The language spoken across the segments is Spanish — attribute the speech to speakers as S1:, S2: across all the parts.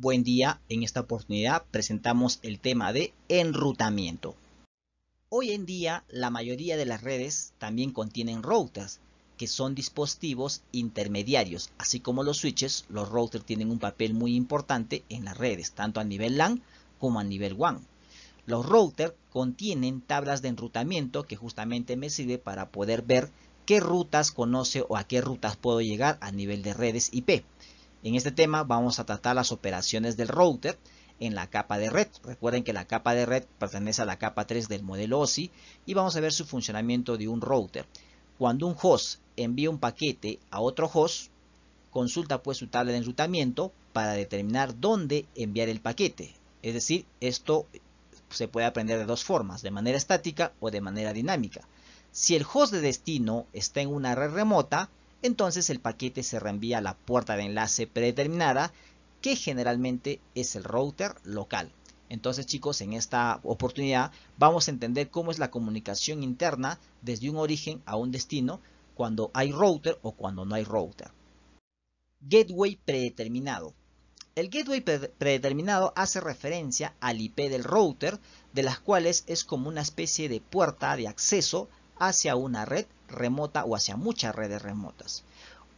S1: Buen día, en esta oportunidad presentamos el tema de enrutamiento. Hoy en día la mayoría de las redes también contienen routers, que son dispositivos intermediarios, así como los switches, los routers tienen un papel muy importante en las redes, tanto a nivel LAN como a nivel WAN. Los routers contienen tablas de enrutamiento que justamente me sirve para poder ver qué rutas conoce o a qué rutas puedo llegar a nivel de redes IP. En este tema vamos a tratar las operaciones del router en la capa de red. Recuerden que la capa de red pertenece a la capa 3 del modelo OSI y vamos a ver su funcionamiento de un router. Cuando un host envía un paquete a otro host, consulta pues su tabla de enrutamiento para determinar dónde enviar el paquete. Es decir, esto se puede aprender de dos formas, de manera estática o de manera dinámica. Si el host de destino está en una red remota, entonces el paquete se reenvía a la puerta de enlace predeterminada, que generalmente es el router local. Entonces chicos, en esta oportunidad vamos a entender cómo es la comunicación interna desde un origen a un destino cuando hay router o cuando no hay router. Gateway predeterminado. El gateway predeterminado hace referencia al IP del router, de las cuales es como una especie de puerta de acceso hacia una red remota o hacia muchas redes remotas.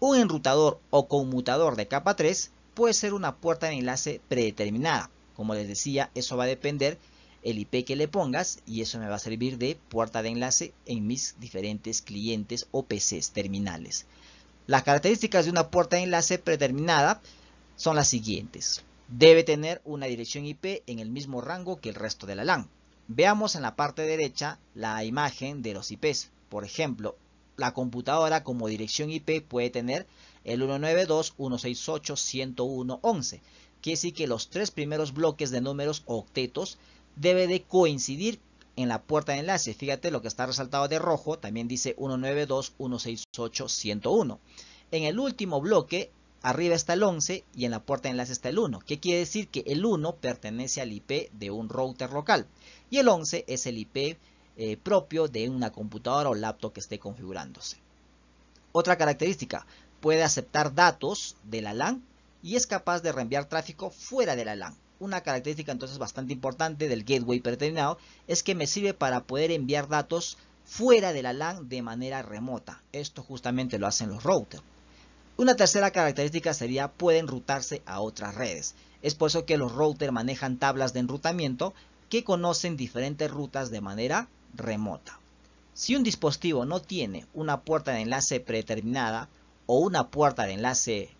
S1: Un enrutador o conmutador de capa 3 puede ser una puerta de enlace predeterminada. Como les decía, eso va a depender el IP que le pongas y eso me va a servir de puerta de enlace en mis diferentes clientes o PCs terminales. Las características de una puerta de enlace predeterminada son las siguientes. Debe tener una dirección IP en el mismo rango que el resto de la LAN. Veamos en la parte derecha la imagen de los IPs. Por ejemplo, la computadora como dirección IP puede tener el 192.168.101.11. Quiere decir que los tres primeros bloques de números octetos debe de coincidir en la puerta de enlace. Fíjate lo que está resaltado de rojo, también dice 192.168.101. En el último bloque Arriba está el 11 y en la puerta de enlace está el 1. ¿Qué quiere decir? Que el 1 pertenece al IP de un router local y el 11 es el IP eh, propio de una computadora o laptop que esté configurándose. Otra característica, puede aceptar datos de la LAN y es capaz de reenviar tráfico fuera de la LAN. Una característica entonces bastante importante del gateway predeterminado es que me sirve para poder enviar datos fuera de la LAN de manera remota. Esto justamente lo hacen los routers. Una tercera característica sería pueden enrutarse a otras redes. Es por eso que los routers manejan tablas de enrutamiento que conocen diferentes rutas de manera remota. Si un dispositivo no tiene una puerta de enlace predeterminada o una puerta de enlace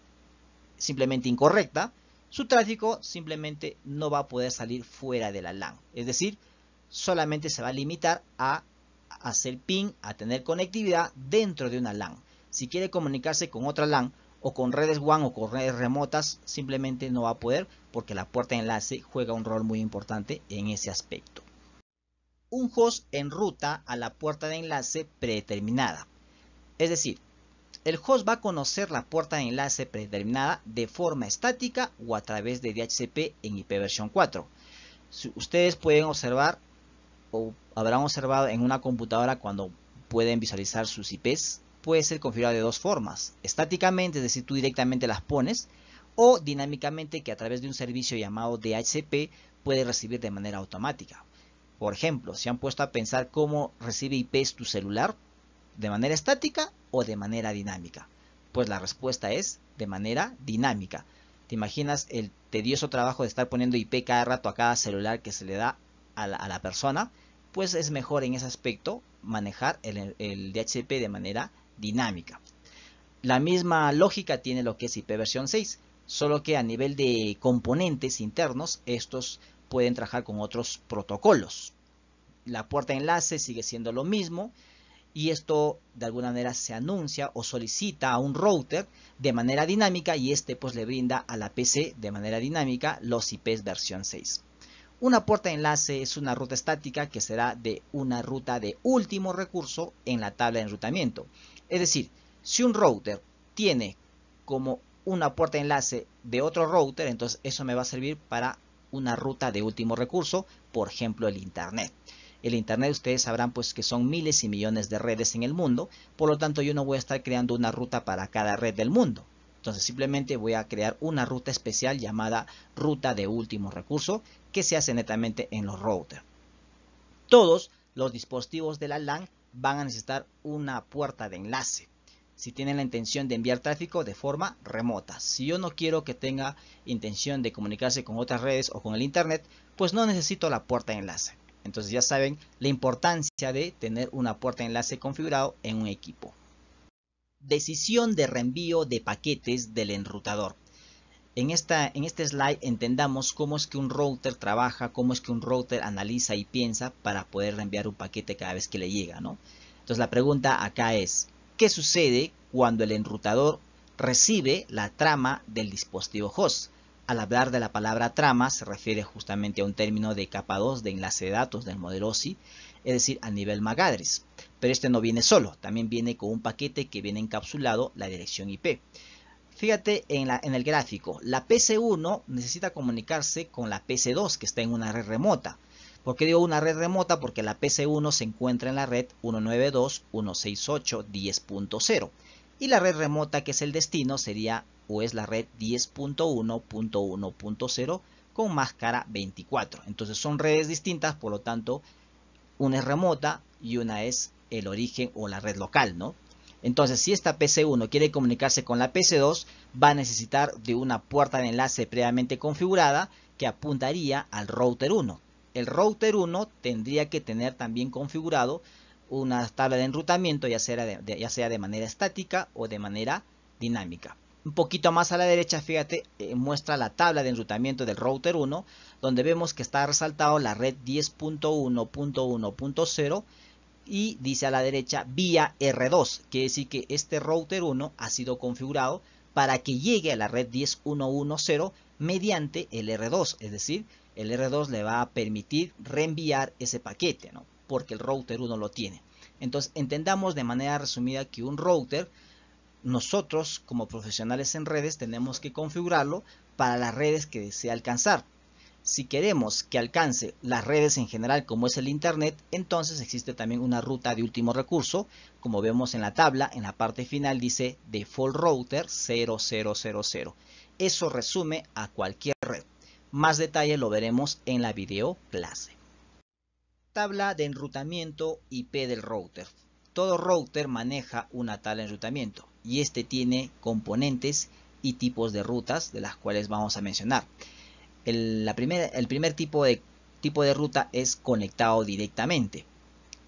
S1: simplemente incorrecta, su tráfico simplemente no va a poder salir fuera de la LAN. Es decir, solamente se va a limitar a hacer ping, a tener conectividad dentro de una LAN. Si quiere comunicarse con otra LAN o con redes WAN o con redes remotas, simplemente no va a poder porque la puerta de enlace juega un rol muy importante en ese aspecto. Un host en ruta a la puerta de enlace predeterminada. Es decir, el host va a conocer la puerta de enlace predeterminada de forma estática o a través de DHCP en IP versión 4. Ustedes pueden observar o habrán observado en una computadora cuando pueden visualizar sus IPs puede ser configurado de dos formas. Estáticamente, es decir, tú directamente las pones, o dinámicamente que a través de un servicio llamado DHCP puede recibir de manera automática. Por ejemplo, si han puesto a pensar cómo recibe IPs tu celular, de manera estática o de manera dinámica. Pues la respuesta es de manera dinámica. ¿Te imaginas el tedioso trabajo de estar poniendo IP cada rato a cada celular que se le da a la, persona? Pues es mejor en ese aspecto manejar el, el DHCP de manera dinámica. La misma lógica tiene lo que es IP versión 6, solo que a nivel de componentes internos, estos pueden trabajar con otros protocolos. La puerta de enlace sigue siendo lo mismo y esto de alguna manera se anuncia o solicita a un router de manera dinámica y este pues le brinda a la PC de manera dinámica los IPs versión 6. Una puerta de enlace es una ruta estática que será de una ruta de último recurso en la tabla de enrutamiento es decir, si un router tiene como una puerta de enlace de otro router, entonces eso me va a servir para una ruta de último recurso, por ejemplo el Internet. El Internet ustedes sabrán pues que son miles y millones de redes en el mundo, por lo tanto yo no voy a estar creando una ruta para cada red del mundo. Entonces simplemente voy a crear una ruta especial llamada ruta de último recurso que se hace netamente en los routers. Todos los dispositivos de la LAN van a necesitar una puerta de enlace si tienen la intención de enviar tráfico de forma remota. Si yo no quiero que tenga intención de comunicarse con otras redes o con el Internet, pues no necesito la puerta de enlace. Entonces ya saben la importancia de tener una puerta de enlace configurado en un equipo. Decisión de reenvío de paquetes del enrutador. En, esta, en este slide entendamos cómo es que un router trabaja, cómo es que un router analiza y piensa para poder reenviar un paquete cada vez que le llega, ¿no? Entonces la pregunta acá es, ¿qué sucede cuando el enrutador recibe la trama del dispositivo host? Al hablar de la palabra trama se refiere justamente a un término de capa 2 de enlace de datos del modelo OSI, es decir, a nivel Magadris. Pero este no viene solo, también viene con un paquete que viene encapsulado la dirección IP. Fíjate en, el gráfico, la PC1 necesita comunicarse con la PC2 que está en una red remota. ¿Por qué digo una red remota? Porque la PC1 se encuentra en la red 192.168.10.0 y la red remota que es el destino sería o es pues, la red 10.1.1.0 con máscara 24. Entonces son redes distintas, por lo tanto, una es remota y una es el origen o la red local, ¿no? Entonces, si esta PC1 quiere comunicarse con la PC2, va a necesitar de una puerta de enlace previamente configurada que apuntaría al router 1. El router 1 tendría que tener también configurado una tabla de enrutamiento, ya sea de, manera estática o de manera dinámica. Un poquito más a la derecha, fíjate, eh, muestra la tabla de enrutamiento del router 1, donde vemos que está resaltado la red 10.1.1.0 y dice a la derecha vía R2, quiere decir que este router 1 ha sido configurado para que llegue a la red 10110 mediante el R2, es decir, el R2 le va a permitir reenviar ese paquete, ¿no? porque el router 1 lo tiene. Entonces entendamos de manera resumida que un router, nosotros como profesionales en redes tenemos que configurarlo para las redes que desea alcanzar si queremos que alcance las redes en general como es el Internet, entonces existe también una ruta de último recurso. Como vemos en la tabla, en la parte final dice default router 0000. Eso resume a cualquier red. Más detalle lo veremos en la video clase. Tabla de enrutamiento IP del router. Todo router maneja una tabla de enrutamiento y este tiene componentes y tipos de rutas de las cuales vamos a mencionar el, el primer tipo de, tipo de ruta es conectado directamente.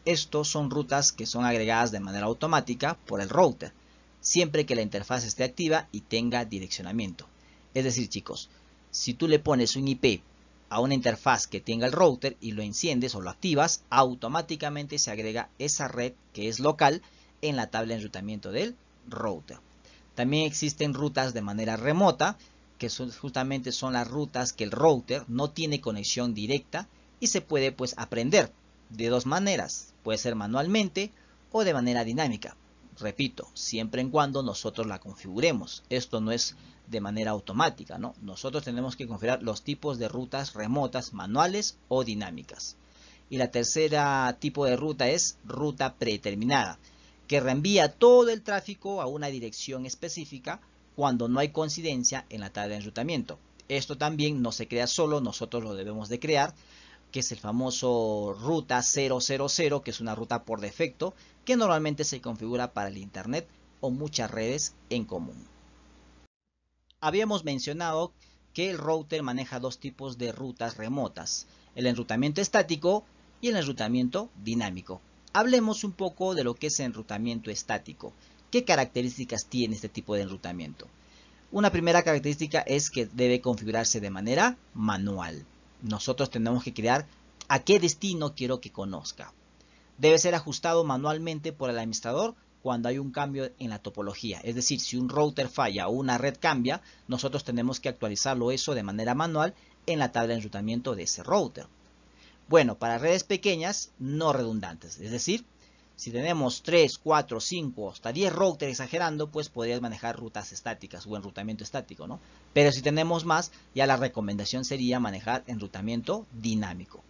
S1: Estos son rutas que son agregadas de manera automática por el router, siempre que la interfaz esté activa y tenga direccionamiento. Es decir, chicos, si tú le pones un IP a una interfaz que tenga el router y lo enciendes o lo activas, automáticamente se agrega esa red que es local en la tabla de enrutamiento del router. También existen rutas de manera remota que son, justamente son las rutas que el router no tiene conexión directa y se puede pues aprender de dos maneras, puede ser manualmente o de manera dinámica. Repito, siempre en cuando nosotros la configuremos. Esto no es de manera automática, ¿no? Nosotros tenemos que configurar los tipos de rutas remotas, manuales o dinámicas. Y la tercera tipo de ruta es ruta predeterminada, que reenvía todo el tráfico a una dirección específica cuando no hay coincidencia en la tabla de enrutamiento. Esto también no se crea solo, nosotros lo debemos de crear, que es el famoso ruta 000, que es una ruta por defecto, que normalmente se configura para el Internet o muchas redes en común. Habíamos mencionado que el router maneja dos tipos de rutas remotas, el enrutamiento estático y el enrutamiento dinámico. Hablemos un poco de lo que es enrutamiento estático. ¿Qué características tiene este tipo de enrutamiento? Una primera característica es que debe configurarse de manera manual. Nosotros tenemos que crear a qué destino quiero que conozca. Debe ser ajustado manualmente por el administrador cuando hay un cambio en la topología. Es decir, si un router falla o una red cambia, nosotros tenemos que actualizarlo eso de manera manual en la tabla de enrutamiento de ese router. Bueno, para redes pequeñas, no redundantes. Es decir, si tenemos 3, 4, 5, hasta 10 routers exagerando, pues podrías manejar rutas estáticas o enrutamiento estático, ¿no? Pero si tenemos más, ya la recomendación sería manejar enrutamiento dinámico.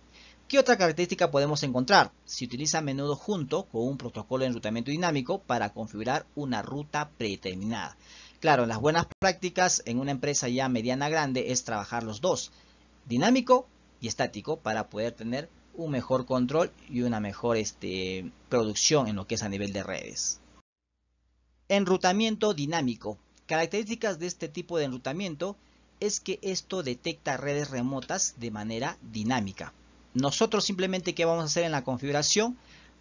S1: ¿Qué otra característica podemos encontrar? Se utiliza a menudo junto con un protocolo de enrutamiento dinámico para configurar una ruta predeterminada. Claro, las buenas prácticas en una empresa ya mediana grande es trabajar los dos, dinámico y estático, para poder tener un mejor control y una mejor este, producción en lo que es a nivel de redes. Enrutamiento dinámico. Características de este tipo de enrutamiento es que esto detecta redes remotas de manera dinámica. Nosotros simplemente qué vamos a hacer en la configuración,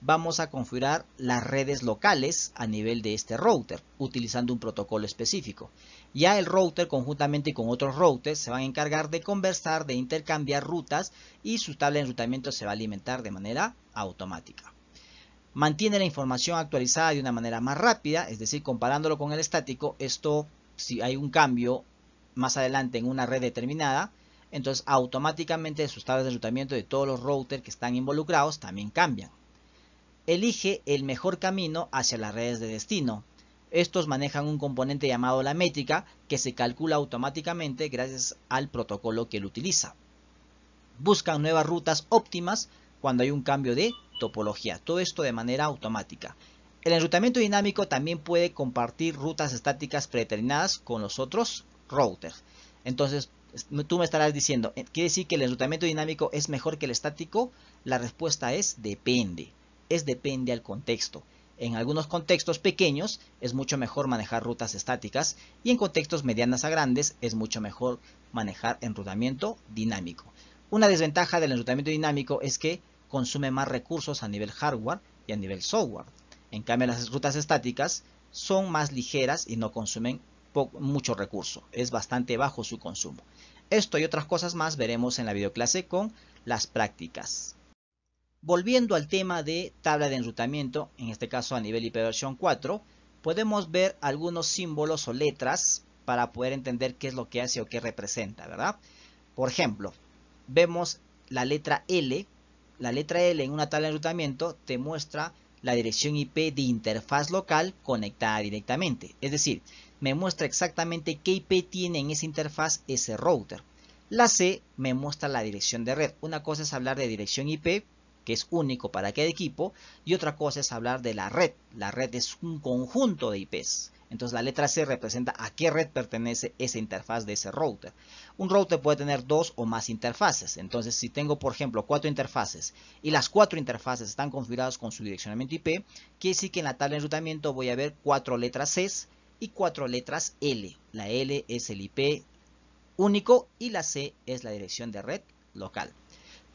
S1: vamos a configurar las redes locales a nivel de este router utilizando un protocolo específico. Ya el router conjuntamente con otros routers se van a encargar de conversar, de intercambiar rutas y su tabla de enrutamiento se va a alimentar de manera automática. Mantiene la información actualizada de una manera más rápida, es decir, comparándolo con el estático, esto si hay un cambio más adelante en una red determinada, entonces automáticamente sus tablas de enrutamiento de todos los routers que están involucrados también cambian. Elige el mejor camino hacia las redes de destino. Estos manejan un componente llamado la métrica que se calcula automáticamente gracias al protocolo que lo utiliza. Buscan nuevas rutas óptimas cuando hay un cambio de topología, todo esto de manera automática. El enrutamiento dinámico también puede compartir rutas estáticas predeterminadas con los otros routers. Entonces, tú me estarás diciendo, eh, ¿quiere decir que el enrutamiento dinámico es mejor que el estático? La respuesta es depende es depende al contexto. En algunos contextos pequeños es mucho mejor manejar rutas estáticas y en contextos medianas a grandes es mucho mejor manejar enrutamiento dinámico. Una desventaja del enrutamiento dinámico es que consume más recursos a nivel hardware y a nivel software. En cambio, las rutas estáticas son más ligeras y no consumen mucho recurso. Es bastante bajo su consumo. Esto y otras cosas más veremos en la videoclase con las prácticas. Volviendo al tema de tabla de enrutamiento, en este caso a nivel versión 4, podemos ver algunos símbolos o letras para poder entender qué es lo que hace o qué representa, ¿verdad? Por ejemplo, vemos la letra L. La letra L en una tabla de enrutamiento te muestra la dirección IP de interfaz local conectada directamente. Es decir, me muestra exactamente qué IP tiene en esa interfaz ese router. La C me muestra la dirección de red. Una cosa es hablar de dirección IP que es único para cada equipo, y otra cosa es hablar de la red. La red es un conjunto de IPs. Entonces la letra C representa a qué red pertenece esa interfaz de ese router. Un router puede tener dos o más interfaces. Entonces si tengo por ejemplo cuatro interfaces y las cuatro interfaces están configuradas con su direccionamiento IP, quiere decir que en la tabla de enrutamiento voy a ver cuatro letras C y cuatro letras L. La L es el IP único y la C es la dirección de red local.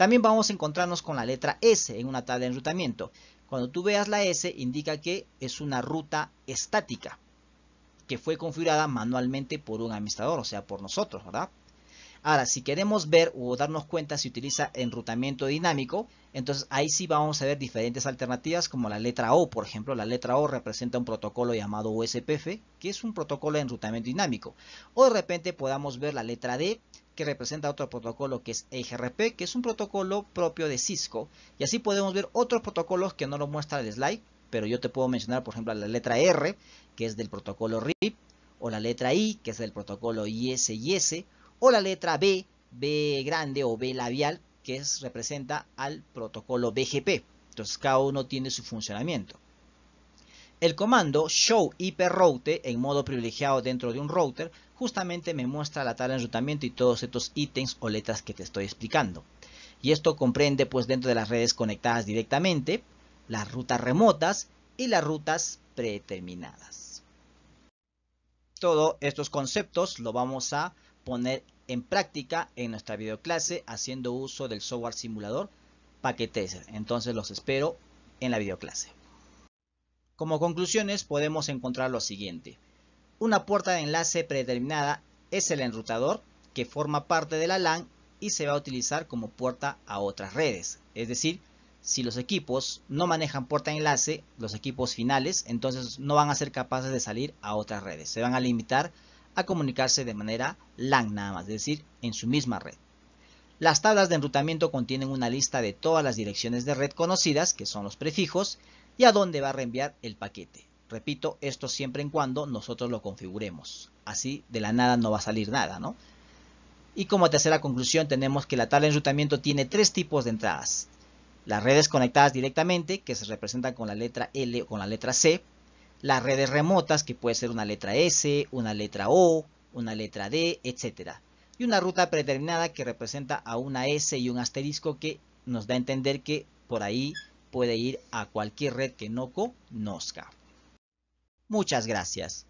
S1: También vamos a encontrarnos con la letra S en una tabla de enrutamiento. Cuando tú veas la S, indica que es una ruta estática, que fue configurada manualmente por un administrador, o sea, por nosotros, ¿verdad? Ahora, si queremos ver o darnos cuenta si utiliza enrutamiento dinámico, entonces ahí sí vamos a ver diferentes alternativas como la letra O, por ejemplo. La letra O representa un protocolo llamado USPF, que es un protocolo de enrutamiento dinámico. O de repente podamos ver la letra D, que representa otro protocolo que es EGRP, que es un protocolo propio de Cisco. Y así podemos ver otros protocolos que no lo muestra el slide, pero yo te puedo mencionar, por ejemplo, la letra R, que es del protocolo RIP, o la letra I, que es del protocolo ISIS, o la letra B, B grande o B labial, que es, representa al protocolo BGP. Entonces cada uno tiene su funcionamiento. El comando show route en modo privilegiado dentro de un router justamente me muestra la tabla de enrutamiento y todos estos ítems o letras que te estoy explicando. Y esto comprende pues dentro de las redes conectadas directamente, las rutas remotas y las rutas predeterminadas. Todos estos conceptos lo vamos a poner en práctica en nuestra videoclase haciendo uso del software simulador Tracer. Entonces los espero en la videoclase. Como conclusiones podemos encontrar lo siguiente. Una puerta de enlace predeterminada es el enrutador que forma parte de la LAN y se va a utilizar como puerta a otras redes. Es decir, si los equipos no manejan puerta de enlace, los equipos finales, entonces no van a ser capaces de salir a otras redes. Se van a limitar a comunicarse de manera LAN nada más, es decir, en su misma red. Las tablas de enrutamiento contienen una lista de todas las direcciones de red conocidas, que son los prefijos, y a dónde va a reenviar el paquete. Repito, esto siempre en cuando nosotros lo configuremos. Así de la nada no va a salir nada, ¿no? Y como tercera conclusión tenemos que la tabla de enrutamiento tiene tres tipos de entradas. Las redes conectadas directamente, que se representan con la letra L o con la letra C. Las redes remotas, que puede ser una letra S, una letra O, una letra D, etc. Y una ruta predeterminada que representa a una S y un asterisco que nos da a entender que por ahí puede ir a cualquier red que no conozca. Muchas gracias.